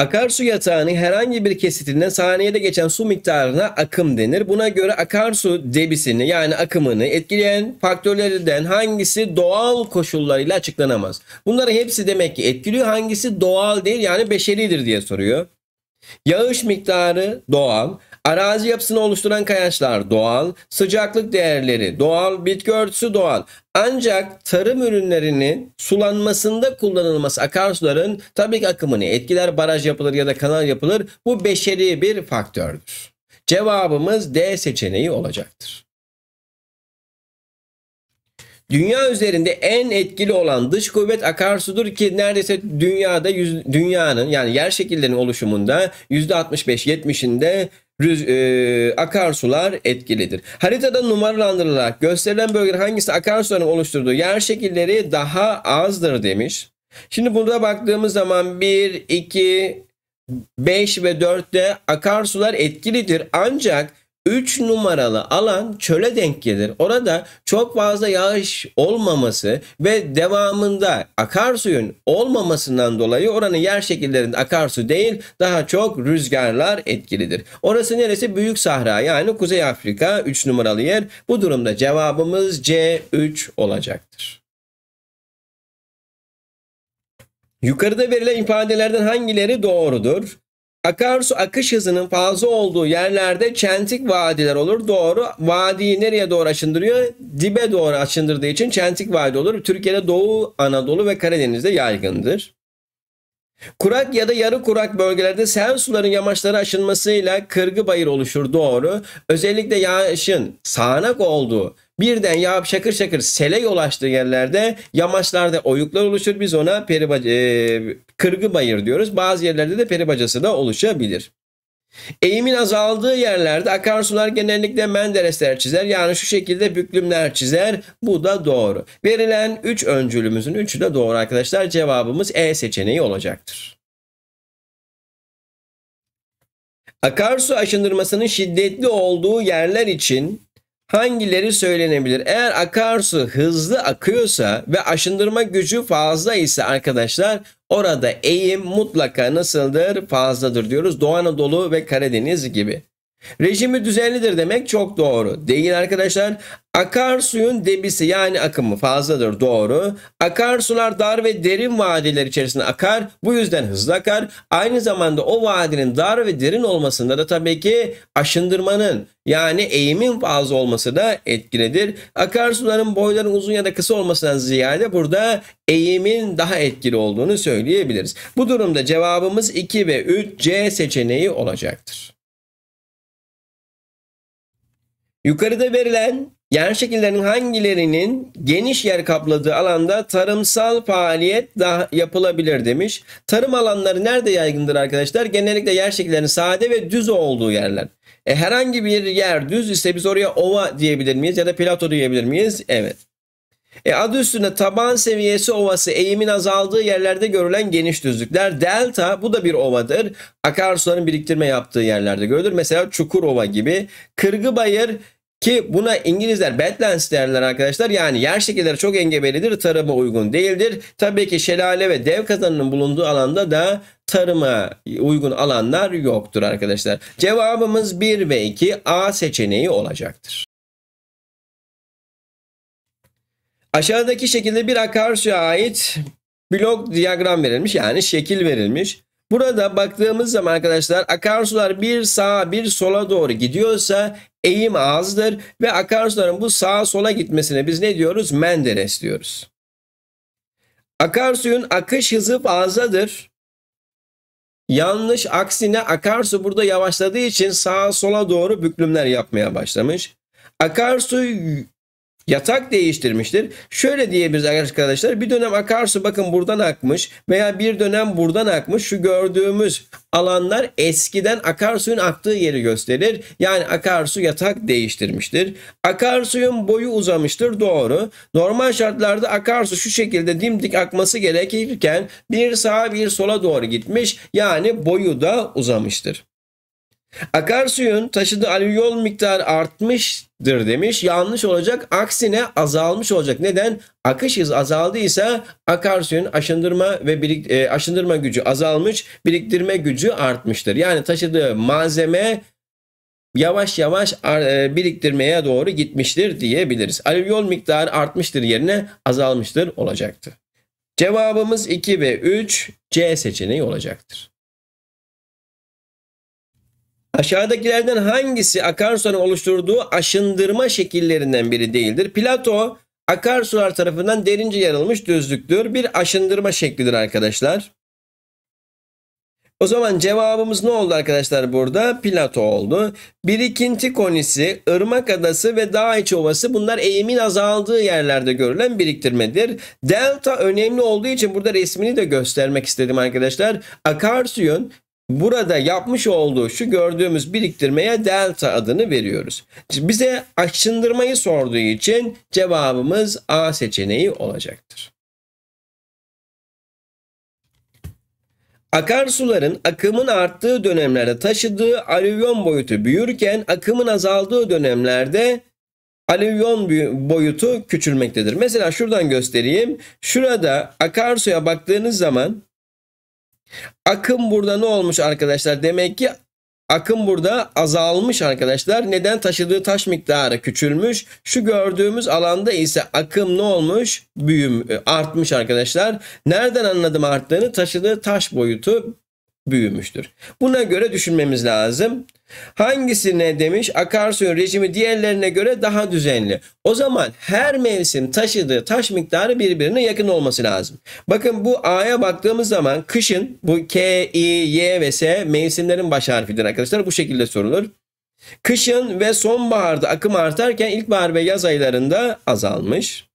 Akarsu yatağının herhangi bir kesitinden saniyede geçen su miktarına akım denir. Buna göre akarsu debisini yani akımını etkileyen faktörlerden hangisi doğal koşullarıyla açıklanamaz? Bunların hepsi demek ki etkiliyor. Hangisi doğal değil yani beşeridir diye soruyor. Yağış miktarı doğal. Arazi yapısını oluşturan kayaçlar doğal, sıcaklık değerleri doğal, bitki örtüsü doğal. Ancak tarım ürünlerinin sulanmasında kullanılması akarsuların tabii ki akımını etkiler, baraj yapılır ya da kanal yapılır. Bu beşeri bir faktördür. Cevabımız D seçeneği olacaktır. Dünya üzerinde en etkili olan dış kuvvet akarsudur ki neredeyse dünyada dünyanın yani yer şekillerinin oluşumunda %65-70'inde e, akarsular etkilidir. Haritada numaralandırılarak gösterilen bölgeler hangisi akarsuların oluşturduğu yer şekilleri daha azdır demiş. Şimdi burada baktığımız zaman 1, 2, 5 ve 4'te akarsular etkilidir. Ancak 3 numaralı alan çöle denk gelir. Orada çok fazla yağış olmaması ve devamında akarsuyun olmamasından dolayı oranın yer şekillerinde akarsu değil daha çok rüzgarlar etkilidir. Orası neresi? Büyük Sahra yani Kuzey Afrika 3 numaralı yer. Bu durumda cevabımız C3 olacaktır. Yukarıda verilen ifadelerden hangileri doğrudur? Akarsu akış hızının fazla olduğu yerlerde çentik vadiler olur. Doğru. Vadiyi nereye doğru açındırıyor? Dibe doğru açındırdığı için çentik vadi olur. Türkiye'de Doğu Anadolu ve Karadeniz'de yaygındır. Kurak ya da yarı kurak bölgelerde sel suların yamaçlara aşınmasıyla kırgı bayır oluşur doğru. Özellikle yağışın sağanak olduğu Birden yağıp şakır şakır sele yol açtığı yerlerde yamaçlarda oyuklar oluşur. Biz ona peribaca, e, kırgı bayır diyoruz. Bazı yerlerde de peri bacası da oluşabilir. Eğimin azaldığı yerlerde akarsular genellikle menderesler çizer. Yani şu şekilde büklümler çizer. Bu da doğru. Verilen 3 öncülümüzün 3'ü de doğru arkadaşlar. Cevabımız E seçeneği olacaktır. Akarsu aşındırmasının şiddetli olduğu yerler için hangileri söylenebilir? Eğer akarsu hızlı akıyorsa ve aşındırma gücü fazla ise arkadaşlar orada eğim mutlaka nasıldır? Fazladır diyoruz. Doğu Anadolu ve Karadeniz gibi. Rejimi düzenlidir demek çok doğru. Değil arkadaşlar. Akarsuyun debisi yani akımı fazladır doğru. Akarsular dar ve derin vadiler içerisinde akar. Bu yüzden hızlı akar. Aynı zamanda o vadinin dar ve derin olmasında da tabii ki aşındırmanın yani eğimin fazla olması da etkilidir. Akarsuların boyların uzun ya da kısa olmasından ziyade burada eğimin daha etkili olduğunu söyleyebiliriz. Bu durumda cevabımız 2 ve 3 C seçeneği olacaktır. Yukarıda verilen yer şekillerinin hangilerinin geniş yer kapladığı alanda tarımsal faaliyet daha yapılabilir demiş. Tarım alanları nerede yaygındır arkadaşlar? Genellikle yer şekillerinin sade ve düz olduğu yerler. E, herhangi bir yer düz ise biz oraya ova diyebilir miyiz ya da plato diyebilir miyiz? Evet. E adı üstünde taban seviyesi ovası eğimin azaldığı yerlerde görülen geniş düzlükler. Delta bu da bir ovadır. Akarsuların biriktirme yaptığı yerlerde görülür. Mesela Çukurova gibi. Kırgıbayır ki buna İngilizler Badlands derler arkadaşlar. Yani yer şekilleri çok engebelidir. Tarıma uygun değildir. Tabii ki şelale ve dev kazanının bulunduğu alanda da tarıma uygun alanlar yoktur arkadaşlar. Cevabımız 1 ve 2 A seçeneği olacaktır. Aşağıdaki şekilde bir akarsuya ait blok diyagram verilmiş yani şekil verilmiş. Burada baktığımız zaman arkadaşlar akarsular bir sağa bir sola doğru gidiyorsa eğim azdır ve akarsuların bu sağa sola gitmesine biz ne diyoruz? Menderes diyoruz. Akarsuyun akış hızı fazladır. Yanlış aksine akarsu burada yavaşladığı için sağa sola doğru büklümler yapmaya başlamış. Akarsu yatak değiştirmiştir. Şöyle diyebiliriz arkadaşlar bir dönem akarsu bakın buradan akmış veya bir dönem buradan akmış şu gördüğümüz alanlar eskiden akarsuyun aktığı yeri gösterir. Yani akarsu yatak değiştirmiştir. Akarsuyun boyu uzamıştır doğru. Normal şartlarda akarsu şu şekilde dimdik akması gerekirken bir sağa bir sola doğru gitmiş yani boyu da uzamıştır. Akarsuyun taşıdığı alüvyol miktarı artmıştır demiş. Yanlış olacak. Aksine azalmış olacak. Neden? Akış hızı azaldıysa akarsuyun aşındırma ve birik, e, aşındırma gücü azalmış, biriktirme gücü artmıştır. Yani taşıdığı malzeme yavaş yavaş e, biriktirmeye doğru gitmiştir diyebiliriz. Alüvyol miktarı artmıştır yerine azalmıştır olacaktı Cevabımız 2 ve 3 C seçeneği olacaktır. Aşağıdakilerden hangisi akarsuların oluşturduğu aşındırma şekillerinden biri değildir? Plato akarsular tarafından derince yarılmış düzlüktür. Bir aşındırma şeklidir arkadaşlar. O zaman cevabımız ne oldu arkadaşlar burada? Plato oldu. Birikinti konisi, ırmak adası ve dağ içi ovası bunlar eğimin azaldığı yerlerde görülen biriktirmedir. Delta önemli olduğu için burada resmini de göstermek istedim arkadaşlar. Akarsuyun burada yapmış olduğu şu gördüğümüz biriktirmeye delta adını veriyoruz. bize aşındırmayı sorduğu için cevabımız A seçeneği olacaktır. Akarsuların akımın arttığı dönemlerde taşıdığı alüvyon boyutu büyürken akımın azaldığı dönemlerde alüvyon boyutu küçülmektedir. Mesela şuradan göstereyim. Şurada akarsuya baktığınız zaman Akım burada ne olmuş arkadaşlar? Demek ki akım burada azalmış arkadaşlar. Neden? Taşıdığı taş miktarı küçülmüş. Şu gördüğümüz alanda ise akım ne olmuş? Büyüm e, artmış arkadaşlar. Nereden anladım arttığını? Taşıdığı taş boyutu büyümüştür. Buna göre düşünmemiz lazım. Hangisine demiş akarsuyun rejimi diğerlerine göre daha düzenli. O zaman her mevsim taşıdığı taş miktarı birbirine yakın olması lazım. Bakın bu A'ya baktığımız zaman kışın bu K, I, Y ve S mevsimlerin baş harfidir arkadaşlar. Bu şekilde sorulur. Kışın ve sonbaharda akım artarken ilkbahar ve yaz aylarında azalmış.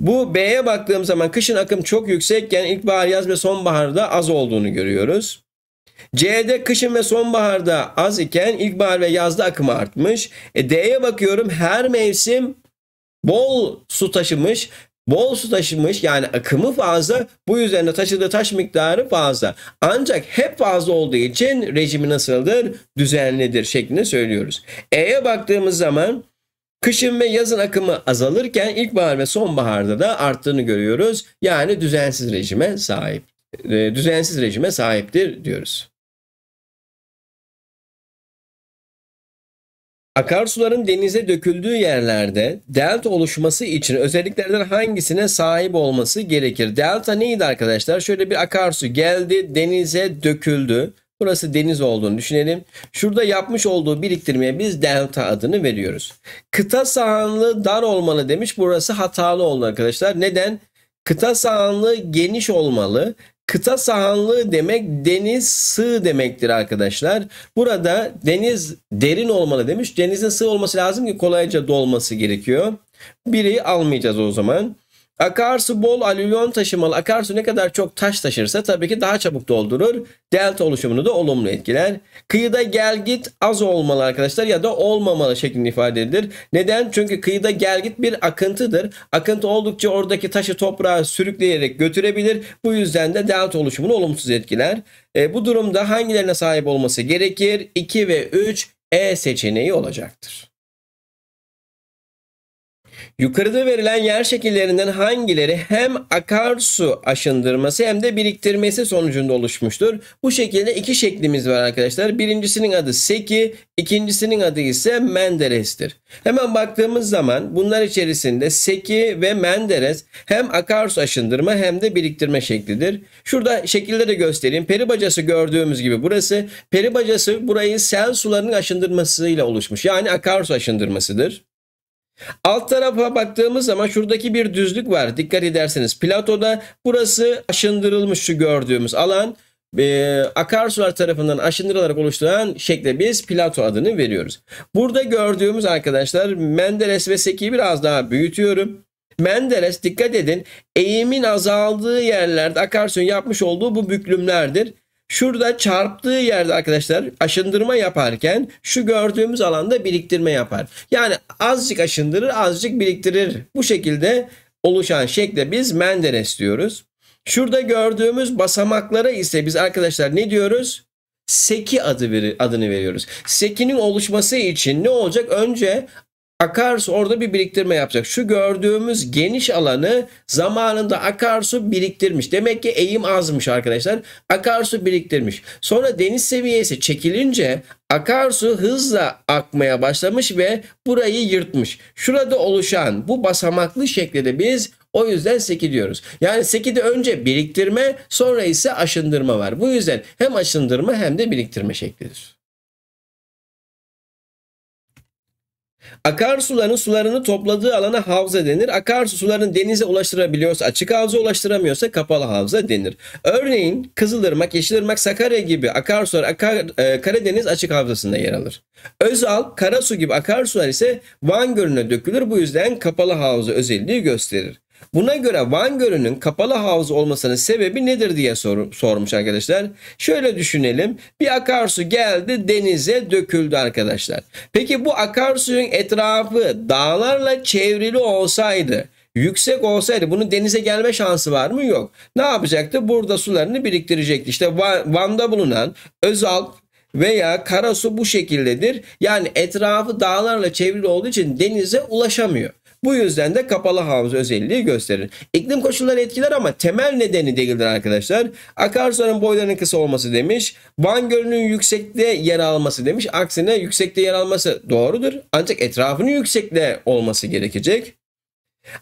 Bu B'ye baktığım zaman kışın akım çok yüksekken ilkbahar, yaz ve sonbaharda az olduğunu görüyoruz. C'de kışın ve sonbaharda az iken ilkbahar ve yazda akımı artmış. E, D'ye bakıyorum her mevsim bol su taşımış. Bol su taşımış yani akımı fazla bu yüzden de taşıdığı taş miktarı fazla. Ancak hep fazla olduğu için rejimi nasıldır? Düzenlidir şeklinde söylüyoruz. E'ye baktığımız zaman Kışın ve yazın akımı azalırken ilkbahar ve sonbaharda da arttığını görüyoruz. Yani düzensiz rejime sahip. E, düzensiz rejime sahiptir diyoruz. Akarsuların denize döküldüğü yerlerde delta oluşması için özelliklerden hangisine sahip olması gerekir? Delta neydi arkadaşlar? Şöyle bir akarsu geldi, denize döküldü. Burası deniz olduğunu düşünelim. Şurada yapmış olduğu biriktirmeye biz delta adını veriyoruz. Kıta sahanlığı dar olmalı demiş. Burası hatalı oldu arkadaşlar. Neden? Kıta sahanlığı geniş olmalı. Kıta sahanlığı demek deniz sığ demektir arkadaşlar. Burada deniz derin olmalı demiş. Denizin sığ olması lazım ki kolayca dolması gerekiyor. Biri almayacağız o zaman. Akarsu bol alüvyon taşımalı. Akarsu ne kadar çok taş taşırsa tabii ki daha çabuk doldurur. Delta oluşumunu da olumlu etkiler. Kıyıda gel git az olmalı arkadaşlar ya da olmamalı şeklinde ifade edilir. Neden? Çünkü kıyıda gel git bir akıntıdır. Akıntı oldukça oradaki taşı toprağa sürükleyerek götürebilir. Bu yüzden de delta oluşumunu olumsuz etkiler. E, bu durumda hangilerine sahip olması gerekir? 2 ve 3 E seçeneği olacaktır. Yukarıda verilen yer şekillerinden hangileri hem akarsu aşındırması hem de biriktirmesi sonucunda oluşmuştur? Bu şekilde iki şeklimiz var arkadaşlar. Birincisinin adı Seki, ikincisinin adı ise Menderes'tir. Hemen baktığımız zaman bunlar içerisinde Seki ve Menderes hem akarsu aşındırma hem de biriktirme şeklidir. Şurada şekilleri de göstereyim. Peri bacası gördüğümüz gibi burası. Peri bacası burayı sel sularının aşındırmasıyla oluşmuş. Yani akarsu aşındırmasıdır. Alt tarafa baktığımız zaman şuradaki bir düzlük var. Dikkat ederseniz platoda burası aşındırılmış şu gördüğümüz alan e, akarsular tarafından aşındırılarak oluşturan şekle biz plato adını veriyoruz. Burada gördüğümüz arkadaşlar Menderes ve Seki'yi biraz daha büyütüyorum. Menderes dikkat edin eğimin azaldığı yerlerde akarsun yapmış olduğu bu büklümlerdir. Şurada çarptığı yerde arkadaşlar aşındırma yaparken şu gördüğümüz alanda biriktirme yapar. Yani azıcık aşındırır azıcık biriktirir. Bu şekilde oluşan şekle biz Menderes diyoruz. Şurada gördüğümüz basamaklara ise biz arkadaşlar ne diyoruz? Seki adı adını veriyoruz. Sekinin oluşması için ne olacak? Önce akarsu orada bir biriktirme yapacak. Şu gördüğümüz geniş alanı zamanında akarsu biriktirmiş. Demek ki eğim azmış arkadaşlar. Akarsu biriktirmiş. Sonra deniz seviyesi çekilince akarsu hızla akmaya başlamış ve burayı yırtmış. Şurada oluşan bu basamaklı şekilde biz o yüzden seki diyoruz. Yani sekide önce biriktirme sonra ise aşındırma var. Bu yüzden hem aşındırma hem de biriktirme şeklidir. Akarsuların sularını topladığı alana havza denir. Akarsu sularını denize ulaştırabiliyorsa açık havza ulaştıramıyorsa kapalı havza denir. Örneğin Kızılırmak, Yeşilırmak, Sakarya gibi akarsular akar, e, Karadeniz açık havzasında yer alır. Özal, Karasu gibi akarsular ise Van Gölü'ne dökülür. Bu yüzden kapalı havza özelliği gösterir. Buna göre Van Gölü'nün kapalı havuz olmasının sebebi nedir diye sor, sormuş arkadaşlar. Şöyle düşünelim. Bir akarsu geldi denize döküldü arkadaşlar. Peki bu akarsuyun etrafı dağlarla çevrili olsaydı yüksek olsaydı bunun denize gelme şansı var mı? Yok. Ne yapacaktı? Burada sularını biriktirecekti. İşte Van, Van'da bulunan Özalp veya karasu bu şekildedir. Yani etrafı dağlarla çevrili olduğu için denize ulaşamıyor. Bu yüzden de kapalı havuz özelliği gösterir. İklim koşulları etkiler ama temel nedeni değildir arkadaşlar. Akarsuların boylarının kısa olması demiş. Van Gölü'nün yüksekte yer alması demiş. Aksine yüksekte yer alması doğrudur. Ancak etrafının yüksekte olması gerekecek.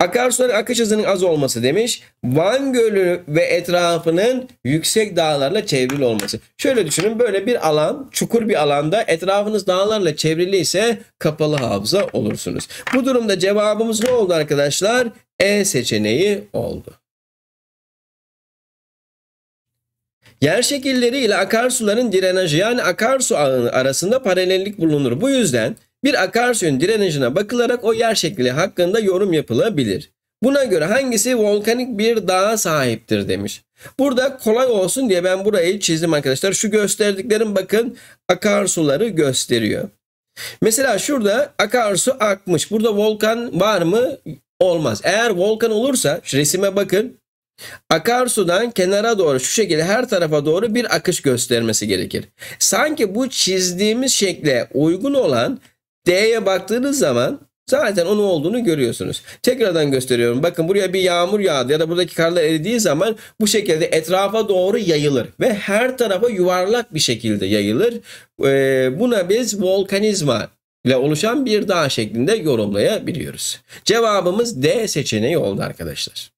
Akarsuların akış hızının az olması demiş. Van Gölü ve etrafının yüksek dağlarla çevrili olması. Şöyle düşünün böyle bir alan, çukur bir alanda etrafınız dağlarla çevrili ise kapalı hafıza olursunuz. Bu durumda cevabımız ne oldu arkadaşlar? E seçeneği oldu. Yer şekilleri ile akarsuların direnajı yani akarsu ağının arasında paralellik bulunur. Bu yüzden bir akarsuyun direnecine bakılarak o yer şekli hakkında yorum yapılabilir. Buna göre hangisi volkanik bir dağa sahiptir demiş. Burada kolay olsun diye ben burayı çizdim arkadaşlar. Şu gösterdiklerim bakın akarsuları gösteriyor. Mesela şurada akarsu akmış. Burada volkan var mı? Olmaz. Eğer volkan olursa şu resime bakın. Akarsudan kenara doğru şu şekilde her tarafa doğru bir akış göstermesi gerekir. Sanki bu çizdiğimiz şekle uygun olan D'ye baktığınız zaman zaten onun olduğunu görüyorsunuz. Tekrardan gösteriyorum. Bakın buraya bir yağmur yağdı ya da buradaki karlar eridiği zaman bu şekilde etrafa doğru yayılır ve her tarafa yuvarlak bir şekilde yayılır. Ee, buna biz volkanizma ile oluşan bir dağ şeklinde yorumlayabiliyoruz. Cevabımız D seçeneği oldu arkadaşlar.